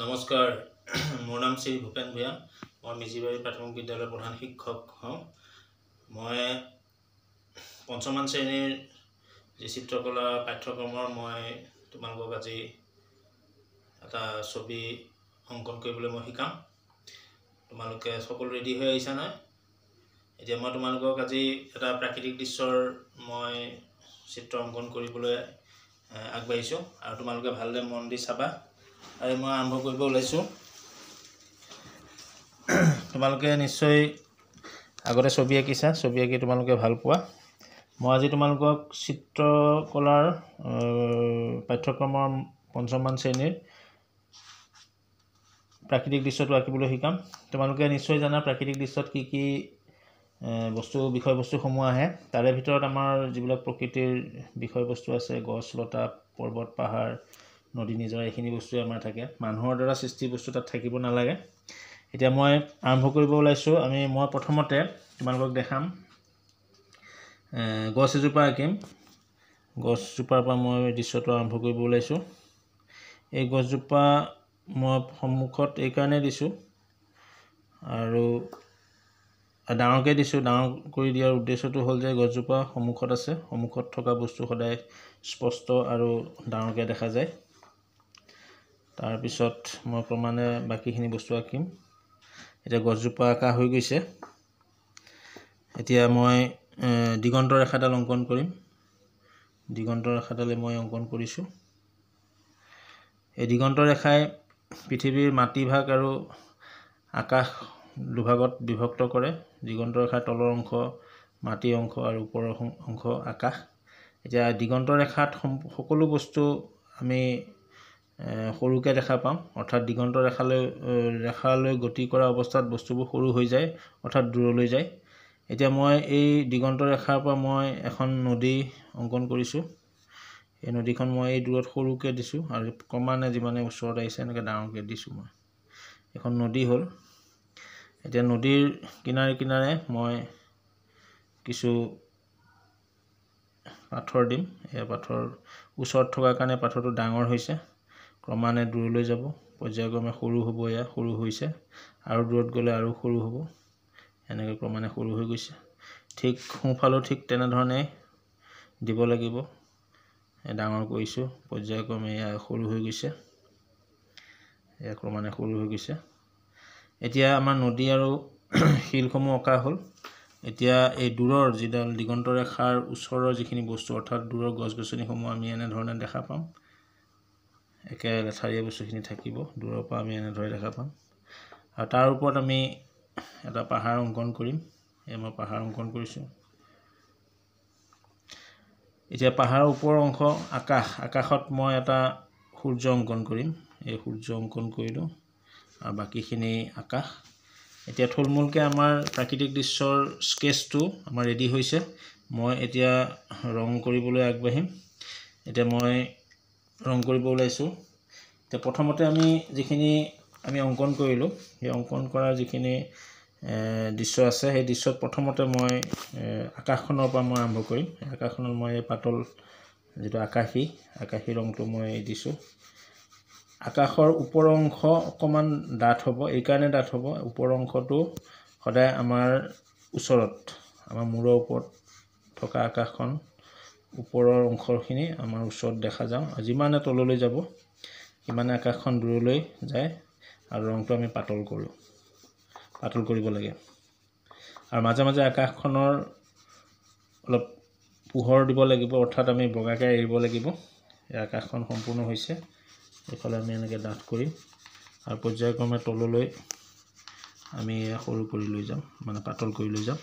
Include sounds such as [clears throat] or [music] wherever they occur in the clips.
নমস্কাৰ [clears throat] মোৰ নাম শ্ৰী ভূপেন ভূঞা মই মিজিবাৰী প্ৰাথমিক বিদ্যালয়ৰ প্ৰধান শিক্ষক হওঁ মই পঞ্চমান শ্ৰেণীৰ যি চিত্ৰকলা পাঠ্যক্ৰমৰ মই তোমালোকক আজি এটা ছবি অংকন কৰিবলৈ মই শিকাম তোমালোকে সকলো ৰেডি হৈ আহিছা নহয় এতিয়া মই তোমালোকক আজি এটা প্ৰাকৃতিক দৃশ্যৰ মই চিত্ৰ অংকন কৰিবলৈ আগবাঢ়িছোঁ আৰু তোমালোকে ভালদৰে মন দি চাবা আৰু মই আৰম্ভ কৰিব ওলাইছোঁ তোমালোকে নিশ্চয় আগতে ছবি আঁকিছা ছবি আঁকি তোমালোকে ভাল পোৱা মই আজি তোমালোকক চিত্ৰকলাৰ পাঠ্যক্ৰমৰ পঞ্চমমান শ্ৰেণীৰ প্ৰাকৃতিক দৃশ্যটো আঁকিবলৈ শিকাম তোমালোকে নিশ্চয় জানা প্ৰাকৃতিক দৃশ্যত কি কি বস্তু বিষয়বস্তুসমূহ আহে তাৰে ভিতৰত আমাৰ যিবিলাক প্ৰকৃতিৰ বিষয়বস্তু আছে গছ লতা পৰ্বত পাহাৰ নদী নিজৰ এইখিনি বস্তুৱে আমাৰ থাকে মানুহৰ দ্বাৰা সৃষ্টি বস্তু তাত থাকিব নালাগে এতিয়া মই আৰম্ভ কৰিব ওলাইছোঁ আমি মই প্ৰথমতে তোমালোকক দেখাম গছ এজোপা আঁকিম গছজোপাৰ পৰা মই দৃশ্যটো আৰম্ভ কৰিব ওলাইছোঁ এই গছজোপা মই সন্মুখত এইকাৰণে দিছোঁ আৰু ডাঙৰকৈ দিছোঁ ডাঙৰ কৰি দিয়াৰ উদ্দেশ্যটো হ'ল যে গছজোপা সন্মুখত আছে সন্মুখত থকা বস্তু সদায় স্পষ্ট আৰু ডাঙৰকৈ দেখা যায় তাৰপিছত মই ক্ৰমান্বয়ে বাকীখিনি বস্তু আঁকিম এতিয়া গছজোপা আঁকা হৈ গৈছে এতিয়া মই দিগন্ত ৰেখাডাল অংকন কৰিম দিগন্ত ৰেখাডালে মই অংকন কৰিছোঁ এই দিগন্ত ৰেখাই পৃথিৱীৰ মাটিভাগ আৰু আকাশ দুভাগত বিভক্ত কৰে দিগন্ত ৰেখাৰ তলৰ অংশ মাটি অংশ আৰু ওপৰৰ অংশ আকাশ এতিয়া দিগন্ত ৰেখাত সম সকলো বস্তু আমি সৰুকৈ দেখা পাম অৰ্থাৎ দিগন্ত ৰেখালৈ ৰেখালৈ গতি কৰা অৱস্থাত বস্তুবোৰ সৰু হৈ যায় অৰ্থাৎ দূৰলৈ যায় এতিয়া মই এই দিগন্ত ৰেখাৰ পৰা মই এখন নদী অংকন কৰিছোঁ এই নদীখন মই এই দূৰত সৰুকৈ দিছোঁ আৰু ক্ৰমান্বয়ে যিমানে ওচৰত আহিছে এনেকৈ ডাঙৰকৈ দিছোঁ মই এখন নদী হ'ল এতিয়া নদীৰ কিনাৰে কিনাৰে মই কিছু পাথৰ দিম এই পাথৰ ওচৰত থকাৰ কাৰণে পাথৰটো ডাঙৰ হৈছে ক্ৰমান্বয়ে দূৰলৈ যাব পৰ্যায়ক্ৰমে সৰু হ'ব এয়া সৰু হৈছে আৰু দূৰত গ'লে আৰু সৰু হ'ব এনেকৈ ক্ৰমান্বয়ে সৰু হৈ গৈছে ঠিক সোঁফালেও ঠিক তেনেধৰণে দিব লাগিব ডাঙৰ কৰিছোঁ পৰ্যায়ক্ৰমে এয়া সৰু হৈ গৈছে এয়া ক্ৰমান্বয়ে সৰু হৈ গৈছে এতিয়া আমাৰ নদী আৰু [clears throat] শিলসমূহ অঁকা হ'ল এতিয়া এই দূৰৰ যিডাল দিগন্তৰেখাৰ ওচৰৰ যিখিনি বস্তু অৰ্থাৎ দূৰৰ গছ গছনিসমূহ আমি এনেধৰণে দেখা পাম একে লেথাৰীয়া বস্তুখিনি থাকিব দূৰৰ পৰা আমি এনেদৰে দেখা পাম আৰু তাৰ ওপৰত আমি এটা পাহাৰ অংকন কৰিম এই মই পাহাৰ অংকন কৰিছোঁ এতিয়া পাহাৰৰ ওপৰৰ অংশ আকাশ আকাশত মই এটা সূৰ্য অংকন কৰিম এই সূৰ্য অংকন কৰিলোঁ আৰু বাকীখিনি আকাশ এতিয়া থুলমূলকৈ আমাৰ প্ৰাকৃতিক দৃশ্যৰ স্কেচটো আমাৰ ৰেডি হৈছে মই এতিয়া ৰং কৰিবলৈ আগবাঢ়িম এতিয়া মই ৰং কৰিব ওলাইছোঁ এতিয়া প্ৰথমতে আমি যিখিনি আমি অংকন কৰিলোঁ সেই অংকন কৰাৰ যিখিনি দৃশ্য আছে সেই দৃশ্যত প্ৰথমতে মই আকাশখনৰ পৰা মই আৰম্ভ কৰিম আকাশখনত মই এই পাতল যিটো আকাশী আকাশী ৰংটো মই দিছোঁ আকাশৰ ওপৰ অংশ অকণমান ডাঠ হ'ব এইকাৰণে ডাঠ হ'ব ওপৰ অংশটো সদায় আমাৰ ওচৰত আমাৰ মূৰৰ ওপৰত থকা আকাশখন ওপৰৰ অংশখিনি আমাৰ ওচৰত দেখা যাওঁ যিমানে তললৈ যাব সিমানে আকাশখন দূৰলৈ যায় আৰু ৰংটো আমি পাতল কৰোঁ পাতল কৰিব লাগে আৰু মাজে মাজে আকাশখনৰ অলপ পোহৰ দিব লাগিব অৰ্থাৎ আমি বগাকৈ এৰিব লাগিব আকাশখন সম্পূৰ্ণ হৈছে এইফালে আমি এনেকৈ ডাঠ কৰিম আৰু পৰ্যায়ক্ৰমে তললৈ আমি সৰু কৰি লৈ যাম মানে পাতল কৰি লৈ যাম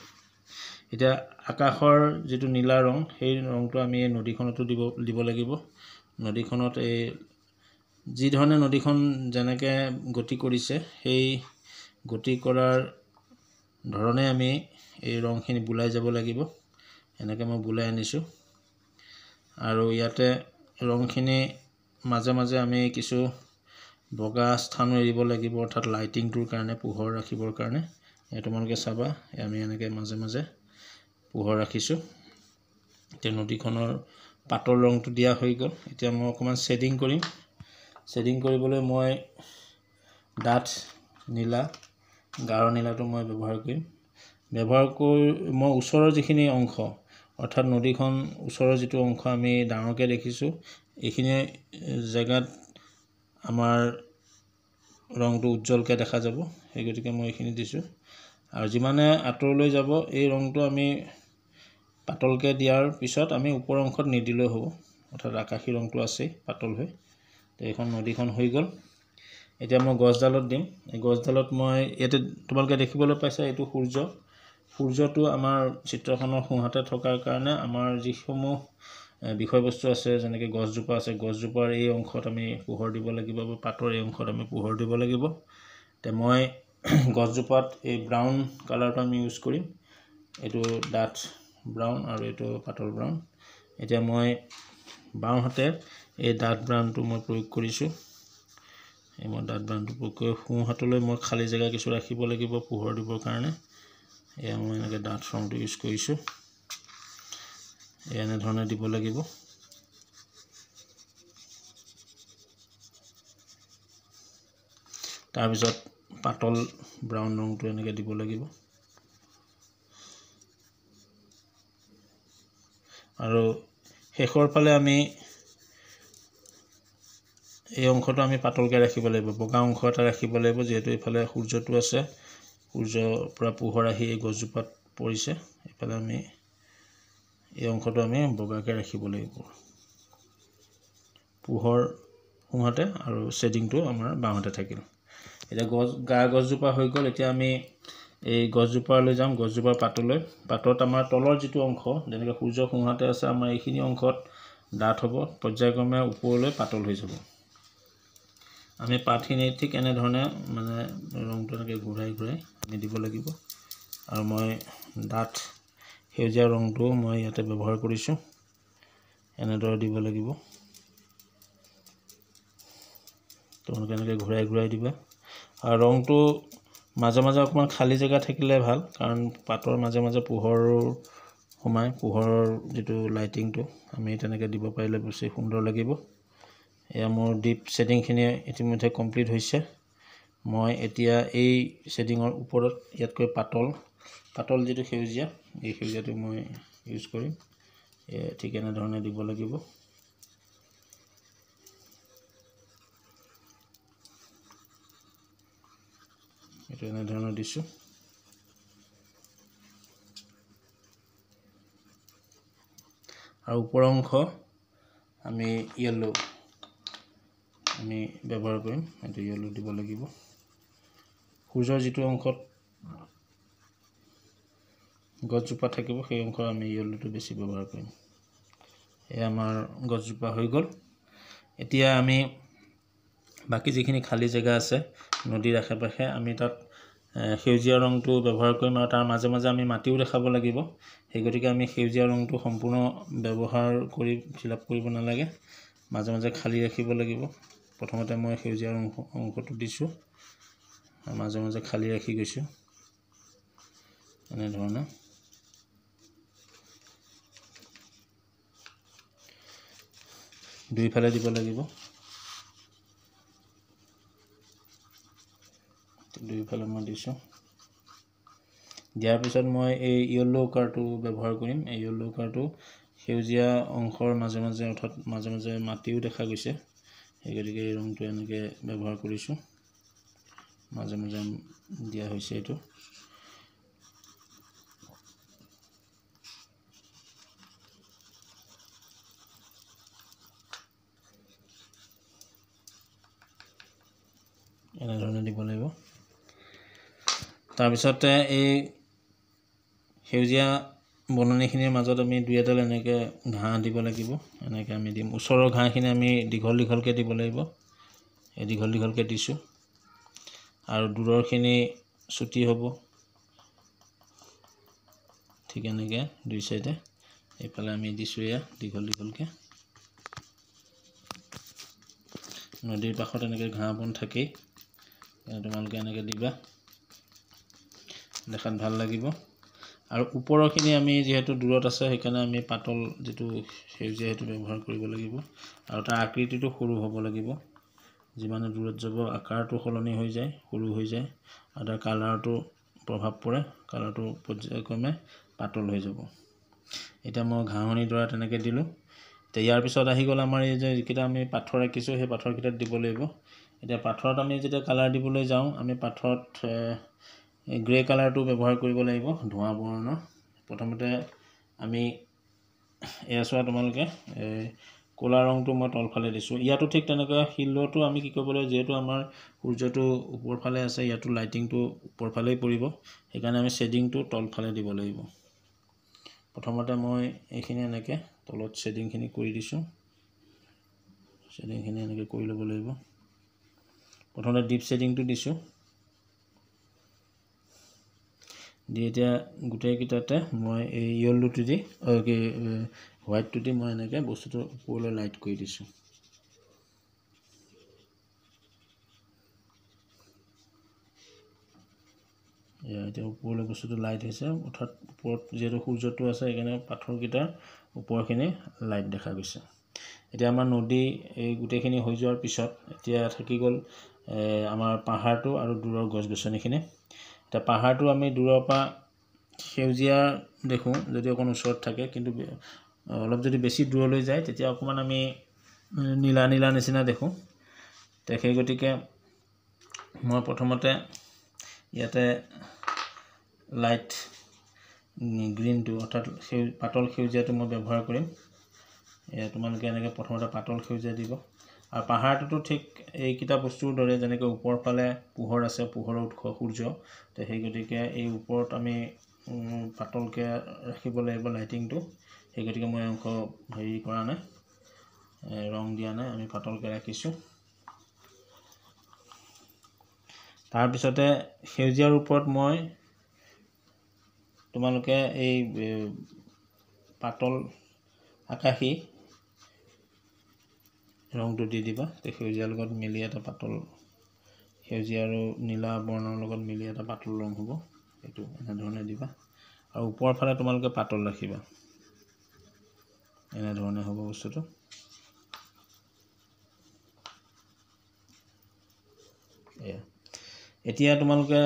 এতিয়া আকাশৰ যিটো নীলা ৰং সেই ৰংটো আমি এই নদীখনতো দিব দিব লাগিব নদীখনত এই যিধৰণে নদীখন যেনেকৈ গতি কৰিছে সেই গতি কৰাৰ ধৰণে আমি এই ৰংখিনি বুলাই যাব লাগিব এনেকৈ মই বুলাই আনিছোঁ আৰু ইয়াতে ৰংখিনি মাজে মাজে আমি কিছু বগা স্থানো এৰিব লাগিব অৰ্থাৎ লাইটিংটোৰ কাৰণে পোহৰ ৰাখিবৰ কাৰণে এই তোমালোকে চাবা আমি এনেকৈ মাজে মাজে পোহৰ ৰাখিছোঁ এতিয়া নদীখনৰ পাতৰ ৰংটো দিয়া হৈ গ'ল এতিয়া মই অকণমান শ্বেডিং কৰিম শ্বেডিং কৰিবলৈ মই ডাঠ নীলা গাৰ নীলাটো মই ব্যৱহাৰ কৰিম ব্যৱহাৰ কৰি মই ওচৰৰ যিখিনি অংশ অৰ্থাৎ নদীখন ওচৰৰ যিটো অংশ আমি ডাঙৰকৈ দেখিছোঁ এইখিনি জেগাত আমাৰ ৰংটো উজ্জ্বলকৈ দেখা যাব সেই গতিকে মই এইখিনি দিছোঁ আৰু যিমানে আঁতৰলৈ যাব এই ৰংটো আমি পাতলকৈ দিয়াৰ পিছত আমি ওপৰ অংশত নিদিলেও হ'ব অৰ্থাৎ আকাশী ৰংটো আছেই পাতল হৈ এইখন নদীখন হৈ গ'ল এতিয়া মই গছডালত দিম এই গছডালত মই ইয়াতে তোমালোকে দেখিবলৈ পাইছা এইটো সূৰ্য সূৰ্যটো আমাৰ চিত্ৰখনৰ সোঁহাতে থকাৰ কাৰণে আমাৰ যিসমূহ বিষয়বস্তু আছে যেনেকৈ গছজোপা আছে গছজোপাৰ এই অংশত আমি পোহৰ দিব লাগিব বা পাতৰ এই অংশত আমি পোহৰ দিব লাগিব তে মই [clears throat] গছজোপাত এই ব্ৰাউন কালাৰটো আমি ইউজ কৰিম এইটো ডাঠ ব্ৰাউন আৰু এইটো পাতল ব্ৰাউন এতিয়া মই বাওঁহাতে এই ডাঠ ব্ৰাউনটো মই প্ৰয়োগ কৰিছোঁ এই মই ডাঠ ব্ৰাউনটো প্ৰয়োগ কৰি সোঁহাতলৈ মই খালী জেগা কিছু ৰাখিব লাগিব পোহৰ দিবৰ কাৰণে এয়া মই এনেকৈ ডাঠ ৰংটো ইউজ কৰিছোঁ এয়া এনেধৰণে দিব লাগিব তাৰপিছত পাতল ব্ৰাউন ৰংটো এনেকৈ দিব লাগিব আৰু শেষৰ ফালে আমি এই অংশটো আমি পাতলকৈ ৰাখিব লাগিব বগা অংশ এটা ৰাখিব লাগিব যিহেতু এইফালে সূৰ্যটো আছে সূৰ্যৰ পৰা পোহৰ আহি এই গছজোপাত পৰিছে এইফালে আমি এই অংশটো আমি বগাকৈ ৰাখিব লাগিব পোহৰ সোঁহাতে আৰু শ্বেডিংটো আমাৰ বাঁওহাতে থাকিল এতিয়া গছ গা গছজোপা হৈ গ'ল এতিয়া আমি এই গছজোপালৈ যাম গছজোপাৰ পাতলৈ পাতত আমাৰ তলৰ যিটো অংশ যেনেকৈ সূৰ্য সোঁহাতে আছে আমাৰ এইখিনি অংশত ডাঠ হ'ব পৰ্যায়ক্ৰমে ওপৰলৈ পাতল হৈ যাব আমি পাতখিনি ঠিক এনেধৰণে মানে ৰংটো এনেকৈ ঘূৰাই ঘূৰাই আমি দিব লাগিব আৰু মই ডাঠ সেউজীয়া ৰংটো মই ইয়াতে ব্যৱহাৰ কৰিছোঁ এনেদৰে দিব লাগিব তেওঁলোকে এনেকৈ ঘূৰাই ঘূৰাই দিবা আৰু ৰংটো মাজে মাজে অকণমান খালী জেগা থাকিলে ভাল কাৰণ পাতৰ মাজে মাজে পোহৰ সোমাই পোহৰৰ যিটো লাইটিংটো আমি তেনেকৈ দিব পাৰিলে বেছি সুন্দৰ লাগিব এয়া মোৰ ডিপ ছেটিংখিনিয়ে ইতিমধ্যে কমপ্লিট হৈছে মই এতিয়া এই ছেটিঙৰ ওপৰত ইয়াতকৈ পাতল পাতল যিটো সেউজীয়া এই সেউজীয়াটো মই ইউজ কৰিম ঠিক এনেধৰণে দিব লাগিব এইটো এনেধৰণৰ দিছোঁ আৰু ওপৰ অংশ আমি য়েল্ল' আমি ব্যৱহাৰ কৰিম এইটো য়েল্ল' দিব লাগিব সূৰ্যৰ যিটো অংশত গছজোপা থাকিব সেই অংশত আমি য়েল্ল'টো বেছি ব্যৱহাৰ কৰিম এয়া আমাৰ গছজোপা হৈ গ'ল এতিয়া আমি বাকী যিখিনি খালী জেগা আছে নদীৰ আশে পাশে আমি তাত সেউজীয়া ৰংটো ব্যৱহাৰ কৰিম আৰু তাৰ মাজে মাজে আমি মাটিও দেখাব লাগিব সেই গতিকে আমি সেউজীয়া ৰংটো সম্পূৰ্ণ ব্যৱহাৰ কৰি ফিলআপ কৰিব নালাগে মাজে মাজে খালী ৰাখিব লাগিব প্ৰথমতে মই সেউজীয়া অংশ অংশটো দিছোঁ আৰু মাজে মাজে খালী ৰাখি গৈছোঁ এনেধৰণে দুইফালে দিব লাগিব দুয়োফালে মই দিছোঁ দিয়াৰ পিছত মই এই য়েল্ল' কাৰটো ব্যৱহাৰ কৰিম এই য়েল্ল' কাৰটো সেউজীয়া অংশৰ মাজে মাজে অৰ্থাৎ মাজে মাজে মাটিও দেখা গৈছে সেই গতিকে এই ৰংটো এনেকৈ ব্যৱহাৰ কৰিছোঁ মাজে মাজে দিয়া হৈছে এইটো এনেধৰণে তাৰপিছতে এই সেউজীয়া বননিখিনিৰ মাজত আমি দুই এডাল এনেকৈ ঘাঁহ দিব লাগিব এনেকৈ আমি দিম ওচৰৰ ঘাঁহখিনি আমি দীঘল দীঘলকৈ দিব লাগিব এই দীঘল দীঘলকৈ দিছোঁ আৰু দূৰৰখিনি চুটি হ'ব ঠিক এনেকৈ দুই চাইডে এইফালে আমি দিছোঁ এয়া দীঘল দীঘলকৈ নদীৰ পাশত এনেকৈ ঘাঁহ বন থাকেই তোমালোকে এনেকৈ দিবা দেখাত ভাল লাগিব আৰু ওপৰৰখিনি আমি যিহেতু দূৰত আছে সেইকাৰণে আমি পাতল যিটো সেউজীয়া সেইটো ব্যৱহাৰ কৰিব লাগিব আৰু তাৰ আকৃতিটো সৰু হ'ব লাগিব যিমানে দূৰত যাব আকাৰটো সলনি হৈ যায় সৰু হৈ যায় আৰু তাৰ কালাৰটো প্ৰভাৱ পৰে কালাৰটো পৰ্যায়ক্ৰমে পাতল হৈ যাব এতিয়া মই ঘাঁহনিৰ দ্বাৰা তেনেকৈ দিলোঁ এতিয়া ইয়াৰ পিছত আহি গ'ল আমাৰ এই যে যিকেইটা আমি পাথৰ ৰাখিছোঁ সেই পাথৰকেইটাত দিব লাগিব এতিয়া পাথৰত আমি যেতিয়া কালাৰ দিবলৈ যাওঁ আমি পাথৰত গ্ৰে কালাৰটো ব্যৱহাৰ কৰিব লাগিব ধোঁৱা বৰ্ণ প্ৰথমতে আমি এয়া চোৱা তোমালোকে এই ক'লা ৰংটো মই তলফালে দিছোঁ ইয়াতো ঠিক তেনেকৈ শিলটো আমি কি কৰিব লাগিব যিহেতু আমাৰ সূৰ্যটো ওপৰফালে আছে ইয়াতো লাইটিংটো ওপৰফালেই পৰিব সেইকাৰণে আমি শ্বেডিংটো তলফালে দিব লাগিব প্ৰথমতে মই এইখিনি এনেকৈ তলত শ্বেডিংখিনি কৰি দিছোঁ শ্বেডিংখিনি এনেকৈ কৰি ল'ব লাগিব প্ৰথমতে ডিপ শ্বেডিংটো দিছোঁ দি এতিয়া গোটেইকেইটাতে মই এই য়েল্ল'টো দি কি হোৱাইটটো দি মই এনেকৈ বস্তুটো ওপৰলৈ লাইট কৰি দিছোঁ এতিয়া ওপৰলৈ বস্তুটো লাইট হৈছে অৰ্থাৎ ওপৰত যিহেতু সূৰ্যটো আছে সেইকাৰণে পাথৰকেইটাৰ ওপৰখিনি লাইট দেখা গৈছে এতিয়া আমাৰ নদী এই গোটেইখিনি হৈ যোৱাৰ পিছত এতিয়া থাকি গ'ল আমাৰ পাহাৰটো আৰু দূৰৰ গছ গছনিখিনি এতিয়া পাহাৰটো আমি দূৰৰ পৰা সেউজীয়া দেখোঁ যদি অকণ ওচৰত থাকে কিন্তু অলপ যদি বেছি দূৰলৈ যায় তেতিয়া অকণমান আমি নীলা নীলা নিচিনা দেখোঁ তে সেই গতিকে মই প্ৰথমতে ইয়াতে লাইট গ্ৰীণটো অৰ্থাৎ সেউ পাতল সেউজীয়াটো মই ব্যৱহাৰ কৰিম এয়া তোমালোকে এনেকৈ প্ৰথমতে পাতল সেউজীয়া দিব আৰু পাহাৰটোতো ঠিক এইকেইটা বস্তুৰ দৰে যেনেকৈ ওপৰৰ ফালে পোহৰ আছে পোহৰৰ উৎস সূৰ্য তো সেই গতিকে এই ওপৰত আমি পাতলকৈ ৰাখিব লাগিব লাইটিংটো সেই গতিকে মই অংশ হেৰি কৰা নাই ৰং দিয়া নাই আমি পাতলকৈ ৰাখিছোঁ তাৰপিছতে সেউজীয়াৰ ওপৰত মই তোমালোকে এই পাতল আকাশী ৰংটো দি দিবা এতিয়া সেউজীয়া লগত মিলি এটা পাতল সেউজীয়া আৰু নীলা বৰ্ণৰ লগত মিলি এটা পাতল ৰং হ'ব এইটো এনেধৰণে দিবা আৰু ওপৰৰ ফালে তোমালোকে পাতল ৰাখিবা এনেধৰণে হ'ব বস্তুটো এতিয়া তোমালোকে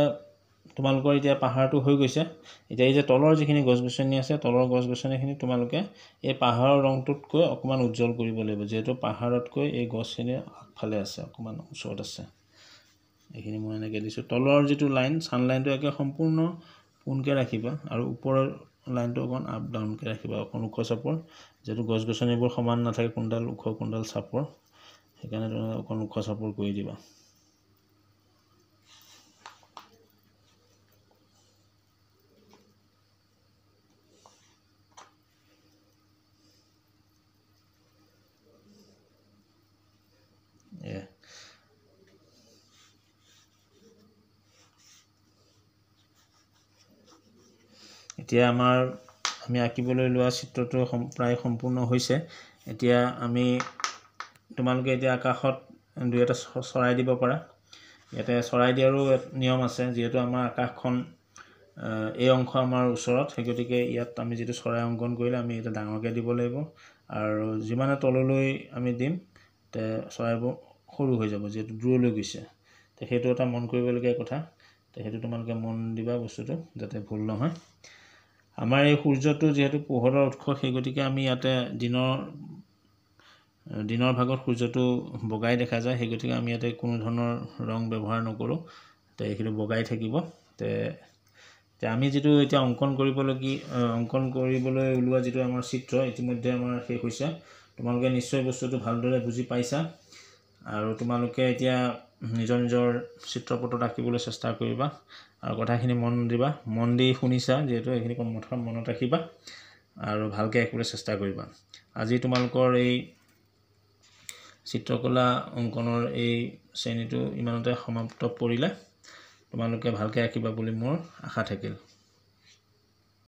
তোমালোকৰ এতিয়া পাহাৰটো হৈ গৈছে এতিয়া এই যে তলৰ যিখিনি গছ গছনি আছে তলৰ গছ গছনিখিনি তোমালোকে এই পাহাৰৰ ৰংটোতকৈ অকণমান উজ্জ্বল কৰিব লাগিব যিহেতু পাহাৰতকৈ এই গছখিনি আগফালে আছে অকণমান ওচৰত আছে এইখিনি মই এনেকৈ দিছোঁ তলৰ যিটো লাইন লাইনটো একে সম্পূৰ্ণ পোনকৈ ৰাখিবা আৰু ওপৰৰ লাইনটো অকণ আপ ডাউনকৈ ৰাখিবা অকণ ওখ চাপৰ যিহেতু গছ গছনিবোৰ সমান নাথাকে কোনডাল ওখ কোনডাল চাপৰ সেইকাৰণে তোমালোকে অকণ ওখ চাপৰ কৰি দিবা এতিয়া আমাৰ আমি আঁকিবলৈ লোৱা চিত্ৰটো প্ৰায় সম্পূৰ্ণ হৈছে এতিয়া আমি তোমালোকে এতিয়া আকাশত দুই এটা চৰাই দিব পাৰা ইয়াতে চৰাই দিয়াৰো নিয়ম আছে যিহেতু আমাৰ আকাশখন এই অংশ আমাৰ ওচৰত সেই গতিকে ইয়াত আমি যিটো চৰাই অংকন কৰিলে আমি এতিয়া ডাঙৰকৈ দিব লাগিব আৰু যিমানে তললৈ আমি দিম তে চৰাইবোৰ সৰু হৈ যাব যিহেতু দূৰলৈ গৈছে তে সেইটো এটা মন কৰিবলগীয়া কথা তে সেইটো তোমালোকে মন দিবা বস্তুটো যাতে ভুল নহয় আমাৰ এই সূৰ্যটো যিহেতু পোহৰৰ উৎস সেই গতিকে আমি ইয়াতে দিনৰ দিনৰ ভাগত সূৰ্যটো বগাই দেখা যায় সেই গতিকে আমি ইয়াতে কোনো ধৰণৰ ৰং ব্যৱহাৰ নকৰোঁ তে সেইটো বগাই থাকিব তে আমি যিটো এতিয়া অংকন কৰিবলৈ কি অংকন কৰিবলৈ ওলোৱা যিটো আমাৰ চিত্ৰ ইতিমধ্যে আমাৰ শেষ হৈছে তোমালোকে নিশ্চয় বস্তুটো ভালদৰে বুজি পাইছা আৰু তোমালোকে এতিয়া নিজৰ নিজৰ চিত্ৰপটত আঁকিবলৈ চেষ্টা কৰিবা আৰু কথাখিনি মন দিবা মন দি শুনিছা যিহেতু এইখিনি মনত মনত ৰাখিবা আৰু ভালকৈ একোৰে চেষ্টা কৰিবা আজি তোমালোকৰ এই চিত্ৰকলা অংকনৰ এই শ্ৰেণীটো ইমানতে সমাপ্ত পৰিলে তোমালোকে ভালকৈ ৰাখিবা বুলি মোৰ আশা থাকিল